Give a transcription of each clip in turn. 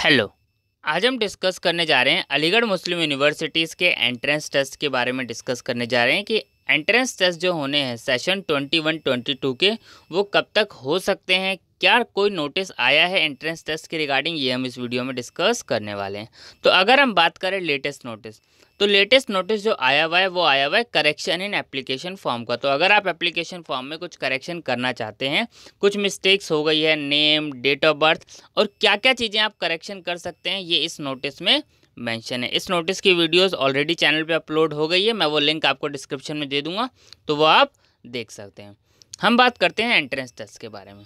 hello आज हम discuss करने जा रहे हैं अलीगढ़ मुस्लिम यूनिवर्सिटीज़ के एंट्रेंस टेस्ट के बारे में डिस्कस करने जा रहे हैं कि एंट्रेंस टेस्ट जो होने हैं session twenty one twenty two के वो कब तक हो सकते हैं क्या कोई नोटिस आया है एंट्रेंस टेस्ट के रिगार्डिंग ये हम इस वीडियो में डिस्कस करने वाले हैं तो अगर हम बात करें लेटेस्ट नोटिस तो लेटेस्ट नोटिस जो आया हुआ है वो आया हुआ है करेक्शन इन एप्लीकेशन फॉर्म का तो अगर आप एप्लीकेशन फॉर्म में कुछ करेक्शन करना चाहते हैं कुछ मिस्टेक्स हो गई है नेम डेट ऑफ बर्थ और क्या क्या चीज़ें आप करेक्शन कर सकते हैं ये इस नोटिस में मेंशन है इस नोटिस की वीडियोस ऑलरेडी चैनल पे अपलोड हो गई है मैं वो लिंक आपको डिस्क्रिप्शन में दे दूंगा तो वो आप देख सकते हैं हम बात करते हैं एंट्रेंस टेस्ट के बारे में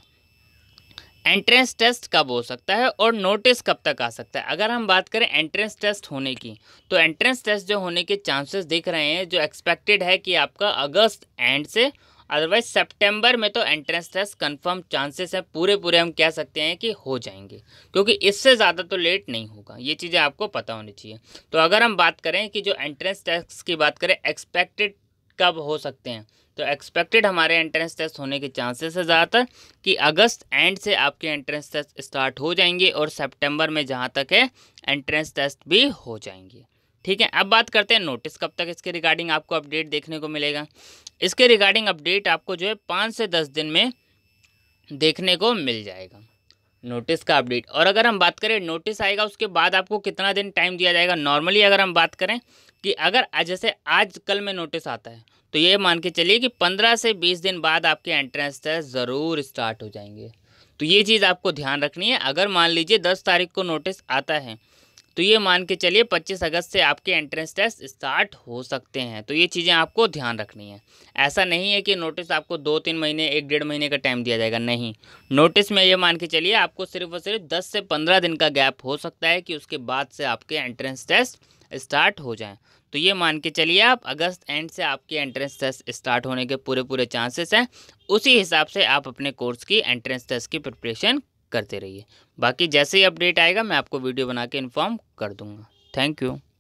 एंट्रेंस टेस्ट कब हो सकता है और नोटिस कब तक आ सकता है अगर हम बात करें एंट्रेंस टेस्ट होने की तो एंट्रेंस टेस्ट जो होने के चांसेस दिख रहे हैं जो एक्सपेक्टेड है कि आपका अगस्त एंड से अदरवाइज सितंबर में तो एंट्रेंस टेस्ट कंफर्म चांसेस हैं पूरे पूरे हम कह सकते हैं कि हो जाएंगे क्योंकि इससे ज़्यादा तो लेट नहीं होगा ये चीज़ें आपको पता होनी चाहिए तो अगर हम बात करें कि जो एंट्रेंस टेस्ट की बात करें एक्सपेक्टेड कब हो सकते हैं तो एक्सपेक्टेड हमारे एंट्रेंस टेस्ट होने के चांसेस है ज़्यादातर कि अगस्त एंड से आपके एंट्रेंस टेस्ट स्टार्ट हो जाएंगे और सेप्टेम्बर में जहाँ तक है एंट्रेंस टेस्ट भी हो जाएंगे ठीक है अब बात करते हैं नोटिस कब तक इसके रिगार्डिंग आपको अपडेट देखने को मिलेगा इसके रिगार्डिंग अपडेट आपको जो है पाँच से दस दिन में देखने को मिल जाएगा नोटिस का अपडेट और अगर हम बात करें नोटिस आएगा उसके बाद आपको कितना दिन टाइम दिया जाएगा नॉर्मली अगर हम बात करें कि अगर जैसे आज कल में नोटिस आता है तो ये मान के चलिए कि पंद्रह से बीस दिन बाद आपके एंट्रेंस टेस्ट ज़रूर स्टार्ट हो जाएंगे तो ये चीज़ आपको ध्यान रखनी है अगर मान लीजिए दस तारीख को नोटिस आता है तो ये मान के चलिए 25 अगस्त से आपके एंट्रेंस टेस्ट स्टार्ट हो सकते हैं तो ये चीज़ें आपको ध्यान रखनी है ऐसा नहीं है कि नोटिस आपको दो तीन महीने एक डेढ़ महीने का टाइम दिया जाएगा नहीं नोटिस में ये मान के चलिए आपको सिर्फ और सिर्फ दस से पंद्रह दिन का गैप हो सकता है कि उसके बाद से आपके एंट्रेंस टेस्ट स्टार्ट हो जाएँ तो ये मान के चलिए आप अगस्त एंड से आपके एंट्रेंस टेस्ट स्टार्ट होने के पूरे पूरे चांसेस हैं उसी हिसाब से आप अपने कोर्स की एंट्रेंस टेस्ट की प्रिपरेशन करते रहिए बाकी जैसे ही अपडेट आएगा मैं आपको वीडियो बना के इन्फॉर्म कर दूँगा थैंक यू